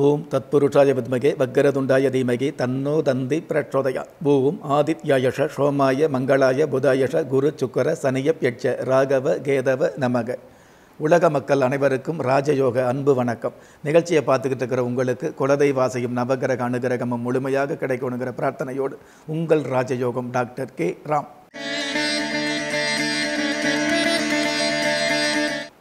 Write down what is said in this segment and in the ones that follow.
boom தத்புருஷாய வித்மகே வக்கரதுண்டாய தீமகி தன்னோ தந்தி பிரச்சோதயா பூவும் ஆதித்யாயஷ சோமாய மங்களாய புதாயஷ குரு சுக்கர பெட்ச ராகவ கேதவ நமக உலக மக்கள் அனைவருக்கும் ராஜயோக அன்பு வணக்கம் நிகழ்ச்சியை பார்த்துக்கிட்டு இருக்கிற உங்களுக்கு குலதெய்வாசையும் நவகிரக அனுகிரகமும் முழுமையாக கிடைக்கணுங்கிற பிரார்த்தனையோடு உங்கள் ராஜயோகம் டாக்டர் கே ராம்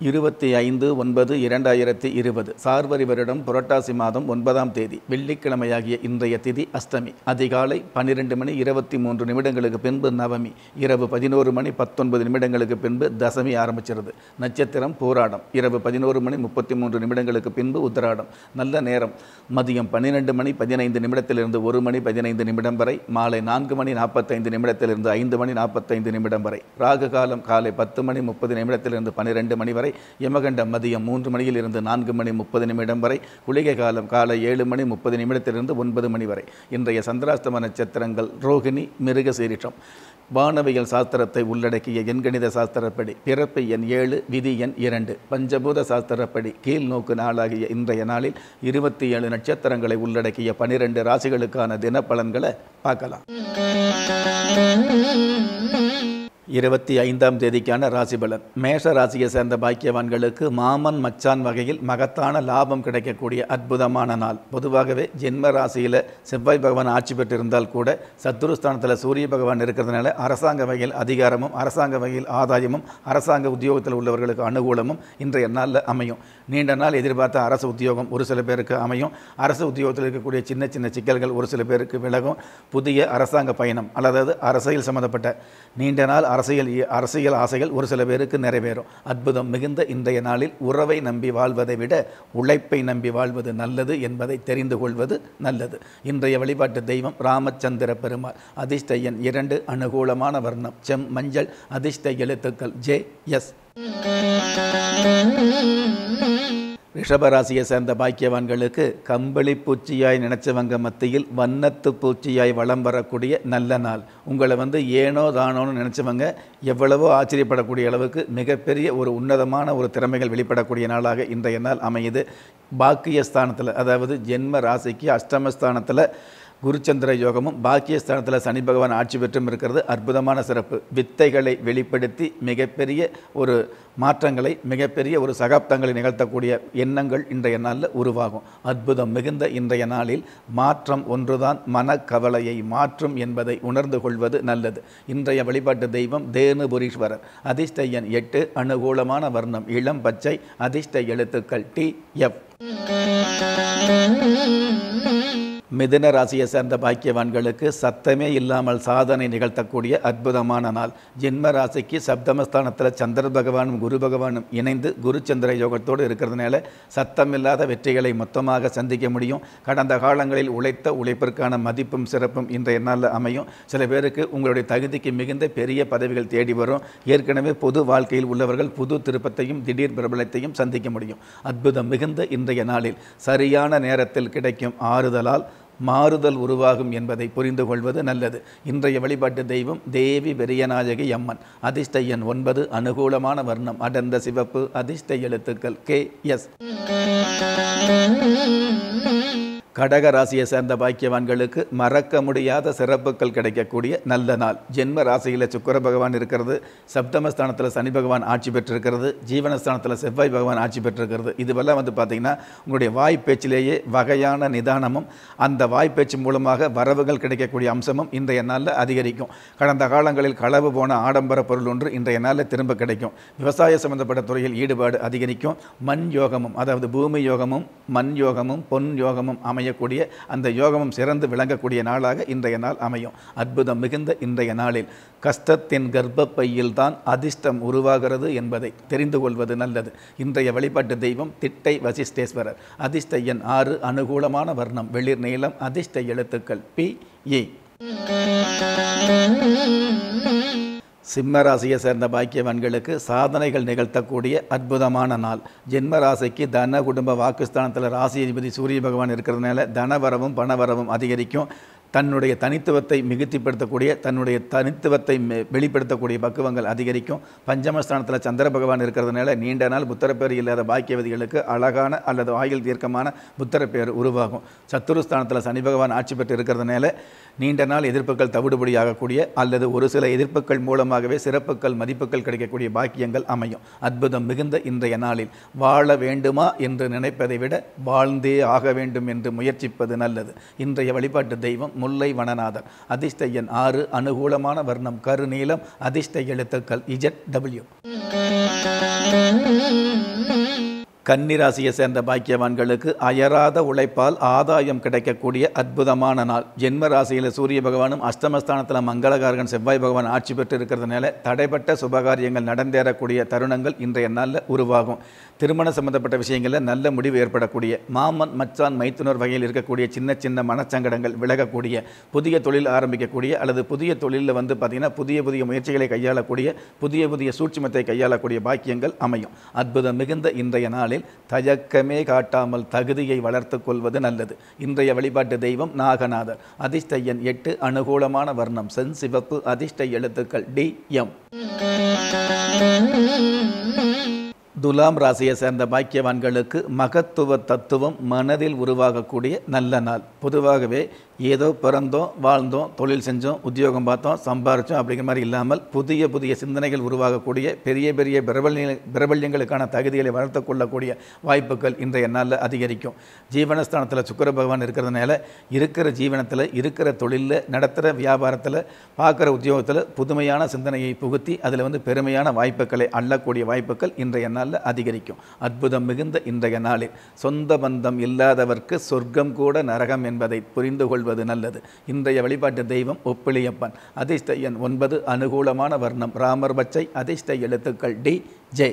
இருபத்தி ஐந்து ஒன்பது இரண்டாயிரத்தி இருபது சார்வரி வருடம் புரட்டாசி மாதம் ஒன்பதாம் தேதி வெள்ளிக்கிழமையாகிய இன்றைய திதி அஷ்டமி அதிகாலை பன்னிரெண்டு மணி இருபத்தி மூன்று நிமிடங்களுக்கு பின்பு நவமி இரவு பதினோரு மணி பத்தொன்பது நிமிடங்களுக்கு பின்பு தசமி ஆரம்பிச்சிருது நட்சத்திரம் போராடம் இரவு பதினோரு மணி முப்பத்தி மூன்று நிமிடங்களுக்கு பின்பு உத்தராடம் நல்ல நேரம் மதியம் பன்னிரெண்டு மணி பதினைந்து நிமிடத்திலிருந்து ஒரு மணி பதினைந்து நிமிடம் வரை மாலை நான்கு மணி நாற்பத்தைந்து நிமிடத்திலிருந்து ஐந்து மணி நாற்பத்தைந்து நிமிடம் வரை ராகு காலம் காலை பத்து மணி முப்பது நிமிடத்திலிருந்து பன்னிரெண்டு மணி வரை வரை யமகண்டம் மதியம் மூன்று மணியில் இருந்து நான்கு மணி முப்பது நிமிடம் வரை குளிகை காலம் காலை ஏழு மணி முப்பது நிமிடத்திலிருந்து ஒன்பது மணி வரை இன்றைய சந்திராஸ்தம நட்சத்திரங்கள் ரோஹிணி மிருக சீரிஷம் வானவியல் சாஸ்திரத்தை உள்ளடக்கிய எண்கணித சாஸ்திரப்படி பிறப்பு எண் ஏழு விதி எண் இரண்டு பஞ்சபூத சாஸ்திரப்படி கீழ் நோக்கு நாளாகிய இன்றைய நாளில் இருபத்தி ஏழு நட்சத்திரங்களை உள்ளடக்கிய பனிரெண்டு ராசிகளுக்கான தினப்பலன்களை பார்க்கலாம் இருபத்தி ஐந்தாம் தேதிக்கான ராசி பலன் மேஷ ராசியை சேர்ந்த பாக்கியவான்களுக்கு மாமன் மச்சான் வகையில் மகத்தான லாபம் கிடைக்கக்கூடிய அற்புதமான நாள் பொதுவாகவே ஜென்ம ராசியில் செவ்வாய் பகவான் ஆட்சி பெற்றிருந்தால் கூட சத்துருஸ்தானத்தில் சூரிய பகவான் இருக்கிறதுனால அரசாங்க வகையில் அதிகாரமும் அரசாங்க வகையில் ஆதாயமும் அரசாங்க உத்தியோகத்தில் உள்ளவர்களுக்கு அனுகூலமும் இன்றைய நாளில் அமையும் நீண்ட நாள் எதிர்பார்த்த அரசு உத்தியோகம் ஒரு சில பேருக்கு அமையும் அரசு உத்தியோகத்தில் இருக்கக்கூடிய சின்ன சின்ன சிக்கல்கள் ஒரு சில பேருக்கு விலகும் புதிய அரசாங்க பயணம் அல்லது அரசியல் சம்மந்தப்பட்ட நீண்ட நாள் அரசியல் அரசியல் ஆசைகள் ஒரு சில பேருக்கு நிறைவேறும் அற்புதம் மிகுந்த இன்றைய நாளில் உறவை நம்பி வாழ்வதை விட உழைப்பை நம்பி வாழ்வது நல்லது என்பதை தெரிந்து கொள்வது நல்லது இன்றைய வழிபாட்டு தெய்வம் ராமச்சந்திர பெருமாள் அதிர்ஷ்டையன் இரண்டு அனுகூலமான வர்ணம் செம் மஞ்சள் அதிர்ஷ்ட எழுத்துக்கள் ஜே எஸ் ரிஷபராசியை சேர்ந்த பாக்கியவான்களுக்கு கம்பளி பூச்சியாய் நினைச்சவங்க மத்தியில் வண்ணத்து பூச்சியாய் வளம் வரக்கூடிய நல்ல நாள் உங்களை வந்து ஏனோ தானோன்னு நினச்சவங்க எவ்வளவோ ஆச்சரியப்படக்கூடிய அளவுக்கு மிகப்பெரிய ஒரு உன்னதமான ஒரு திறமைகள் வெளிப்படக்கூடிய நாளாக இன்றைய நாள் அமையுது பாக்கியஸ்தானத்தில் அதாவது ஜென்ம ராசிக்கு அஷ்டமஸ்தானத்தில் குருச்சந்திர யோகமும் பாக்கியஸ்தானத்தில் சனி பகவான் ஆட்சி பெற்றும் இருக்கிறது அற்புதமான சிறப்பு வித்தைகளை வெளிப்படுத்தி மிகப்பெரிய ஒரு மாற்றங்களை மிகப்பெரிய ஒரு சகாப்தங்களை நிகழ்த்தக்கூடிய எண்ணங்கள் இன்றைய நாளில் உருவாகும் அற்புதம் மிகுந்த இன்றைய நாளில் மாற்றம் ஒன்றுதான் மனக்கவலையை மாற்றும் என்பதை உணர்ந்து கொள்வது நல்லது இன்றைய வழிபாட்டு தெய்வம் தேனுபுரீஸ்வரர் அதிர்ஷ்ட எண் எட்டு அனுகூலமான வர்ணம் இளம் பச்சை அதிர்ஷ்ட எழுத்துக்கள் டி எஃப் மிதுன ராசியை சேர்ந்த பாக்கியவான்களுக்கு சத்தமே இல்லாமல் சாதனை நிகழ்த்தக்கூடிய அற்புதமான நாள் ஜென்ம ராசிக்கு சப்தமஸ்தானத்தில் சந்திர பகவானும் குரு பகவானும் இணைந்து குரு சந்திர யோகத்தோடு இருக்கிறதுனால சத்தமில்லாத வெற்றிகளை மொத்தமாக சந்திக்க முடியும் கடந்த காலங்களில் உழைத்த உழைப்பிற்கான மதிப்பும் சிறப்பும் இன்றைய நாளில் அமையும் சில பேருக்கு உங்களுடைய தகுதிக்கு மிகுந்த பெரிய பதவிகள் தேடி வரும் ஏற்கனவே பொது வாழ்க்கையில் உள்ளவர்கள் புது திருப்பத்தையும் திடீர் பிரபலத்தையும் சந்திக்க முடியும் அற்புதம் மிகுந்த இன்றைய நாளில் சரியான நேரத்தில் கிடைக்கும் ஆறுதலால் மாறுதல் உருவாகும் என்பதை புரிந்து கொள்வது நல்லது இன்றைய வழிபாட்டு தெய்வம் தேவி பெரியநாயகி அம்மன் அதிர்ஷ்ட எண் ஒன்பது அனுகூலமான வர்ணம் அடர்ந்த சிவப்பு அதிர்ஷ்ட எழுத்துக்கள் கே எஸ் கடக ராசியை சேர்ந்த பாக்கியவான்களுக்கு மறக்க முடியாத சிறப்புகள் கிடைக்கக்கூடிய நல்ல நாள் ஜென்ம ராசியில் சுக்கர பகவான் இருக்கிறது சப்தமஸ்தானத்தில் சனி பகவான் ஆட்சி பெற்றிருக்கிறது ஜீவனஸ்தானத்தில் செவ்வாய் பகவான் ஆட்சி பெற்றிருக்கிறது இதுவெல்லாம் வந்து பார்த்திங்கன்னா உங்களுடைய வாய் பேச்சிலேயே வகையான நிதானமும் அந்த வாய்ப்பேச்சு மூலமாக வரவுகள் கிடைக்கக்கூடிய அம்சமும் இன்றைய நாளில் அதிகரிக்கும் கடந்த காலங்களில் களவு போன ஆடம்பர பொருள் ஒன்று இன்றைய நாளில் திரும்ப கிடைக்கும் விவசாய சம்பந்தப்பட்ட துறையில் ஈடுபாடு அதிகரிக்கும் மண் யோகமும் அதாவது பூமி யோகமும் மண் யோகமும் பொன் யோகமும் அமை அமையக்கூடிய அந்த யோகமும் சிறந்து விளங்கக்கூடிய நாளாக இன்றைய நாள் அமையும் அற்புதம் மிகுந்த இன்றைய நாளில் கஷ்டத்தின் கர்ப்பப்பையில்தான் அதிர்ஷ்டம் உருவாகிறது என்பதை தெரிந்து கொள்வது நல்லது இன்றைய வழிபாட்டு தெய்வம் திட்டை வசிஷ்டேஸ்வரர் அதிர்ஷ்ட எண் ஆறு அனுகூலமான வர்ணம் வெளிர் நீளம் அதிர்ஷ்ட எழுத்துக்கள் பி ஏ சிம்ம ராசியை சேர்ந்த பாக்கியவன்களுக்கு சாதனைகள் நிகழ்த்தக்கூடிய அற்புதமான நாள் ஜென்ம ராசிக்கு தன குடும்ப வாக்குஸ்தானத்தில் ராசி அதிபதி சூரிய பகவான் இருக்கிறதுனால தனவரவும் பணவரவும் அதிகரிக்கும் தன்னுடைய தனித்துவத்தை மிகுத்திப்படுத்தக்கூடிய தன்னுடைய தனித்துவத்தை வெளிப்படுத்தக்கூடிய பக்குவங்கள் அதிகரிக்கும் பஞ்சமஸ்தானத்தில் சந்திர பகவான் இருக்கிறதுனால நீண்ட நாள் புத்தரப்பேர் இல்லாத பாக்கியவதிகளுக்கு அழகான அல்லது ஆயுள் தீர்க்கமான புத்தரப்பேர் உருவாகும் சத்துருஸ்தானத்தில் சனி பகவான் ஆட்சி பெற்று இருக்கிறதுனால நீண்ட நாள் எதிர்ப்புகள் தவிடுபடியாகக்கூடிய அல்லது ஒரு சில எதிர்ப்புகள் மூலமாகவே சிறப்புகள் மதிப்புகள் கிடைக்கக்கூடிய பாக்கியங்கள் அமையும் அற்புதம் மிகுந்த இன்றைய நாளில் வாழ வேண்டுமா என்று நினைப்பதை விட வாழ்ந்தே ஆக வேண்டும் என்று முயற்சிப்பது நல்லது இன்றைய வழிபாட்டு தெய்வம் முல்லை வனநாதர் அதிர்ஷ்ட எண் ஆறு அனுகூலமான வர்ணம் கருநீளம் அதிர்ஷ்ட எழுத்துக்கள் இஜட் டபிள்யூ கன்னிராசியை சேர்ந்த பாக்கியவான்களுக்கு அயராத உழைப்பால் ஆதாயம் கிடைக்கக்கூடிய அற்புதமான நாள் ஜென்ம ராசியில் சூரிய பகவானும் அஷ்டமஸ்தானத்தில் மங்களகாரகன் செவ்வாய் பகவான் ஆட்சி பெற்று இருக்கிறதுனால தடைப்பட்ட சுபகாரியங்கள் நடந்தேறக்கூடிய தருணங்கள் இன்றைய நாளில் உருவாகும் திருமணம் சம்பந்தப்பட்ட விஷயங்களில் நல்ல முடிவு ஏற்படக்கூடிய மாமன் மச்சான் மைத்துனர் வகையில் இருக்கக்கூடிய சின்ன சின்ன மனச்சங்கடங்கள் விலகக்கூடிய புதிய தொழில் ஆரம்பிக்கக்கூடிய அல்லது புதிய தொழிலில் வந்து பார்த்திங்கன்னா புதிய புதிய முயற்சிகளை கையாளக்கூடிய புதிய புதிய சூட்சுமத்தை கையாளக்கூடிய பாக்கியங்கள் அமையும் அற்புதம் மிகுந்த இன்றைய நாளில் வழிபாட்டில் தயக்கமே காட்டாமல் தகுதியை வளர்த்து கொள்வது நல்லது இன்றைய வழிபாட்டு தெய்வம் நாகநாதர் அதிர்ஷ்ட எண் எட்டு அனுகூலமான வர்ணம் சென் சிவப்பு அதிர்ஷ்ட எழுத்துக்கள் டி எம் துலாம் ராசியை சேர்ந்த பாக்கியவான்களுக்கு மகத்துவ தத்துவம் மனதில் உருவாகக்கூடிய நல்ல நாள் பொதுவாகவே ஏதோ பிறந்தோம் வாழ்ந்தோம் தொழில் செஞ்சோம் உத்தியோகம் பார்த்தோம் சம்பாரித்தோம் அப்படிங்கிற மாதிரி இல்லாமல் புதிய புதிய சிந்தனைகள் உருவாகக்கூடிய பெரிய பெரிய பிரபல்ய பிரபல்யங்களுக்கான தகுதிகளை வளர்த்து கொள்ளக்கூடிய வாய்ப்புகள் இன்றைய நாளில் அதிகரிக்கும் ஜீவனஸ்தானத்தில் சுக்கர பகவான் இருக்கிறதுனால இருக்கிற ஜீவனத்தில் இருக்கிற தொழிலில் நடத்துகிற வியாபாரத்தில் பார்க்குற உத்தியோகத்தில் புதுமையான சிந்தனையை புகுத்தி அதில் வந்து பெருமையான வாய்ப்புகளை அள்ளக்கூடிய வாய்ப்புகள் இன்றைய நாளில் அதிகரிக்கும் அற்புதம் மிகுந்த இன்றைய நாளில் சொந்த பந்தம் இல்லாதவர்க்கு சொர்க்கம் கூட நரகம் என்பதை புரிந்து கொள்வது வழிபடுவது நல்லது இன்றைய வழிபாட்டு தெய்வம் ஒப்பிளியப்பன் அதிர்ஷ்ட எண் ஒன்பது அனுகூலமான வர்ணம் ராமர் பச்சை அதிர்ஷ்ட எழுத்துக்கள் டி ஜே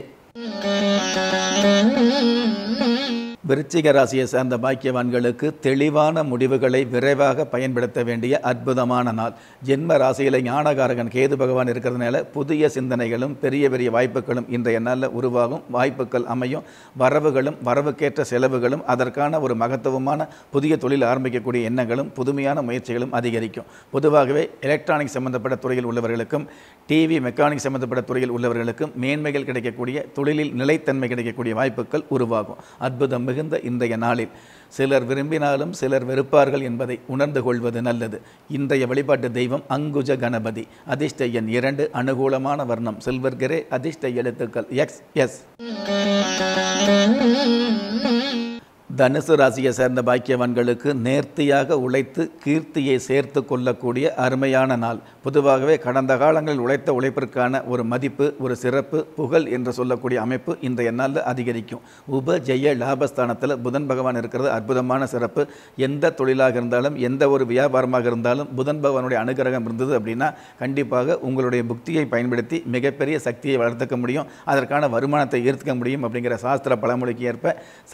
விருச்சிக ராசியை சார்ந்த பாக்கியவான்களுக்கு தெளிவான முடிவுகளை விரைவாக பயன்படுத்த வேண்டிய அற்புதமான நாள் ஜென்ம ராசியில் ஞானகாரகன் கேது பகவான் இருக்கிறதுனால புதிய சிந்தனைகளும் பெரிய பெரிய வாய்ப்புகளும் இன்றைய நாளில் உருவாகும் வாய்ப்புகள் அமையும் வரவுகளும் வரவுக்கேற்ற செலவுகளும் அதற்கான ஒரு மகத்துவமான புதிய தொழில் ஆரம்பிக்கக்கூடிய எண்ணங்களும் புதுமையான முயற்சிகளும் அதிகரிக்கும் பொதுவாகவே எலக்ட்ரானிக் சம்பந்தப்பட்ட துறையில் உள்ளவர்களுக்கும் டிவி மெக்கானிக் சம்மந்தப்பட்ட துறையில் உள்ளவர்களுக்கு மேன்மைகள் கிடைக்கக்கூடிய தொழிலில் நிலைத்தன்மை கிடைக்கக்கூடிய வாய்ப்புகள் உருவாகும் அற்புதம் மிகுந்த இன்றைய நாளில் சிலர் விரும்பினாலும் சிலர் வெறுப்பார்கள் என்பதை உணர்ந்து கொள்வது நல்லது இன்றைய வழிபாட்டு தெய்வம் அங்குஜ கணபதி அதிர்ஷ்ட எண் இரண்டு அனுகூலமான வர்ணம் சில்வர் கிரே அதிர்ஷ்ட எழுத்துக்கள் எக்ஸ் எஸ் தனுசு ராசியை சேர்ந்த பாக்கியவான்களுக்கு நேர்த்தியாக உழைத்து கீர்த்தியை சேர்த்து கொள்ளக்கூடிய அருமையான நாள் பொதுவாகவே கடந்த காலங்களில் உழைத்த உழைப்பிற்கான ஒரு மதிப்பு ஒரு சிறப்பு புகழ் என்று சொல்லக்கூடிய அமைப்பு இன்றைய நாளில் அதிகரிக்கும் உப ஜெய லாபஸ்தானத்தில் புதன் பகவான் இருக்கிறது அற்புதமான சிறப்பு எந்த தொழிலாக இருந்தாலும் எந்த ஒரு வியாபாரமாக இருந்தாலும் புதன் பகவானுடைய அனுகிரகம் இருந்தது அப்படின்னா கண்டிப்பாக உங்களுடைய புக்தியை பயன்படுத்தி மிகப்பெரிய சக்தியை வளர்த்துக்க முடியும் அதற்கான வருமானத்தை ஈர்த்துக்க முடியும் அப்படிங்கிற சாஸ்திர பழமொழிக்கு ஏற்ப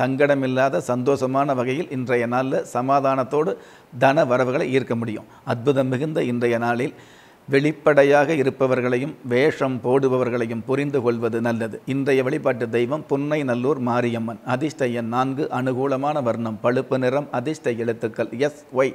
சங்கடமில்லாத சந்தோஷமான வகையில் இன்றைய நாளில் சமாதானத்தோடு தன வரவுகளை ஈர்க்க முடியும் அற்புதம் மிகுந்த இன்றைய நாளில் வெளிப்படையாக இருப்பவர்களையும் வேஷம் போடுபவர்களையும் புரிந்து கொள்வது நல்லது இன்றைய வழிபாட்டு தெய்வம் புன்னை நல்லூர் மாரியம்மன் அதிர்ஷ்ட எண் நான்கு அனுகூலமான வர்ணம் பழுப்பு நிறம் அதிர்ஷ்ட எழுத்துக்கள் எஸ் ஒய்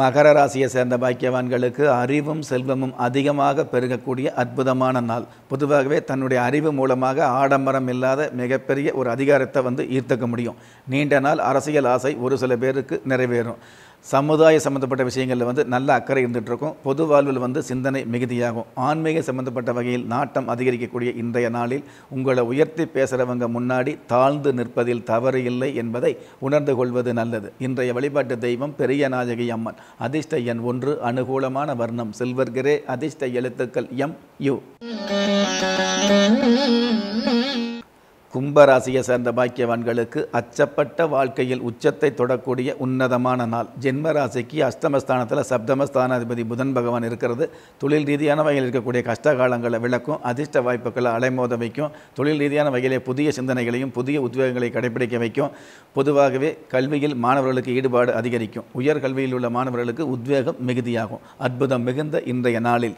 மகர ராசியை சேர்ந்த பாக்கியவான்களுக்கு அறிவும் செல்வமும் அதிகமாக பெருகக்கூடிய அற்புதமான நாள் பொதுவாகவே தன்னுடைய அறிவு மூலமாக ஆடம்பரம் இல்லாத மிகப்பெரிய ஒரு அதிகாரத்தை வந்து ஈர்த்துக்க முடியும் நீண்ட நாள் அரசியல் ஆசை ஒரு சில பேருக்கு நிறைவேறும் சமுதாய சம்மந்தப்பட்ட விஷயங்களில் வந்து நல்ல அக்கறை இருந்துகிட்ருக்கும் பொது வாழ்வில் வந்து சிந்தனை மிகுதியாகும் ஆன்மீக சம்மந்தப்பட்ட வகையில் நாட்டம் அதிகரிக்கக்கூடிய இன்றைய நாளில் உங்களை உயர்த்தி பேசுகிறவங்க முன்னாடி தாழ்ந்து நிற்பதில் தவறு இல்லை என்பதை உணர்ந்து கொள்வது நல்லது இன்றைய வழிபாட்டு தெய்வம் பெரிய நாயகி அம்மன் அதிர்ஷ்ட எண் ஒன்று அனுகூலமான வர்ணம் சில்வர் கிரே அதிர்ஷ்ட எழுத்துக்கள் எம் யூ கும்பராசியை சேர்ந்த பாக்கியவான்களுக்கு அச்சப்பட்ட வாழ்க்கையில் உச்சத்தை தொடக்கூடிய உன்னதமான நாள் ஜென்மராசிக்கு அஷ்டமஸ்தானத்தில் சப்தமஸ்தானாதிபதி புதன் பகவான் இருக்கிறது தொழில் ரீதியான வகையில் இருக்கக்கூடிய கஷ்ட காலங்களை விளக்கும் அதிர்ஷ்ட வாய்ப்புகளை அலைமோத வைக்கும் தொழில் ரீதியான வகையிலே புதிய சிந்தனைகளையும் புதிய உத்வேகங்களை கடைபிடிக்க வைக்கும் பொதுவாகவே கல்வியில் மாணவர்களுக்கு ஈடுபாடு அதிகரிக்கும் உயர்கல்வியில் உள்ள மாணவர்களுக்கு உத்வேகம் மிகுதியாகும் அற்புதம் மிகுந்த இன்றைய நாளில்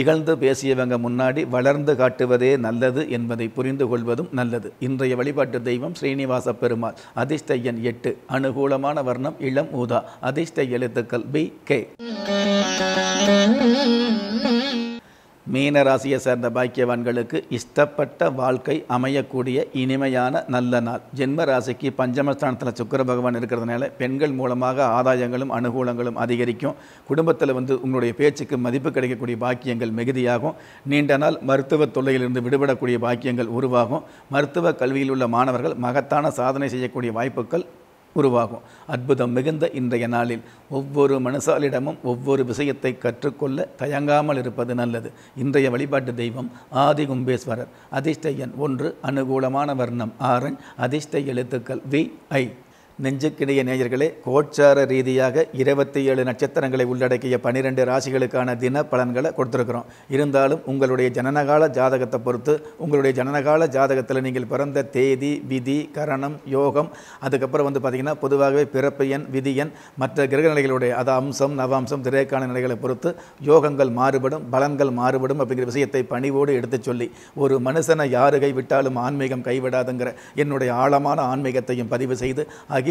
இகழ்ந்து பேசியவங்க முன்னாடி வளர்ந்து காட்டுவதே நல்லது என்பதை புரிந்து கொள்வதும் நல்லது இன்றைய வழிபாட்டு தெய்வம் ஸ்ரீனிவாச பெருமாள் அதிர்ஷ்டையன் எட்டு அனுகூலமான வர்ணம் இளம் ஊதா அதிர்ஷ்ட எழுத்துக்கள் பி கே மீன ராசியை சேர்ந்த பாக்கியவான்களுக்கு இஷ்டப்பட்ட வாழ்க்கை அமையக்கூடிய இனிமையான நல்ல நாள் ஜென்ம ராசிக்கு பஞ்சமஸ்தானத்தில் சுக்கர பகவான் இருக்கிறதுனால பெண்கள் மூலமாக ஆதாயங்களும் அனுகூலங்களும் அதிகரிக்கும் குடும்பத்தில் வந்து உங்களுடைய பேச்சுக்கு மதிப்பு கிடைக்கக்கூடிய பாக்கியங்கள் மிகுதியாகும் நீண்ட நாள் மருத்துவ தொல்லையிலிருந்து விடுபடக்கூடிய பாக்கியங்கள் உருவாகும் மருத்துவ கல்வியில் உள்ள மாணவர்கள் மகத்தான சாதனை செய்யக்கூடிய வாய்ப்புகள் உருவாகும் அற்புதம் மிகுந்த இன்றைய நாளில் ஒவ்வொரு மனசாலிடமும் ஒவ்வொரு விஷயத்தை கற்றுக்கொள்ள தயங்காமல் இருப்பது நல்லது இன்றைய வழிபாட்டு தெய்வம் ஆதி கும்பேஸ்வரர் அதிர்ஷ்ட எண் ஒன்று அனுகூலமான வர்ணம் ஆரன் அதிர்ஷ்ட எழுத்துக்கள் வி ஐ நெஞ்சுக்கிடைய நேயர்களே கோச்சார ரீதியாக இருபத்தி ஏழு நட்சத்திரங்களை உள்ளடக்கிய பனிரெண்டு ராசிகளுக்கான தின பலன்களை கொடுத்துருக்குறோம் இருந்தாலும் உங்களுடைய ஜனனகால ஜாதகத்தை பொறுத்து உங்களுடைய ஜனனகால ஜாதகத்தில் நீங்கள் பிறந்த தேதி விதி கரணம் யோகம் அதுக்கப்புறம் வந்து பார்த்திங்கன்னா பொதுவாகவே பிறப்பு எண் விதி எண் மற்ற நிலைகளுடைய அது அம்சம் நவாம்சம் திரைக்கான நிலைகளை பொறுத்து யோகங்கள் மாறுபடும் பலன்கள் மாறுபடும் அப்படிங்கிற விஷயத்தை பணிவோடு எடுத்துச் சொல்லி ஒரு மனுஷனை யாரு கைவிட்டாலும் ஆன்மீகம் கைவிடாதுங்கிற என்னுடைய ஆழமான ஆன்மீகத்தையும் பதிவு செய்து அகில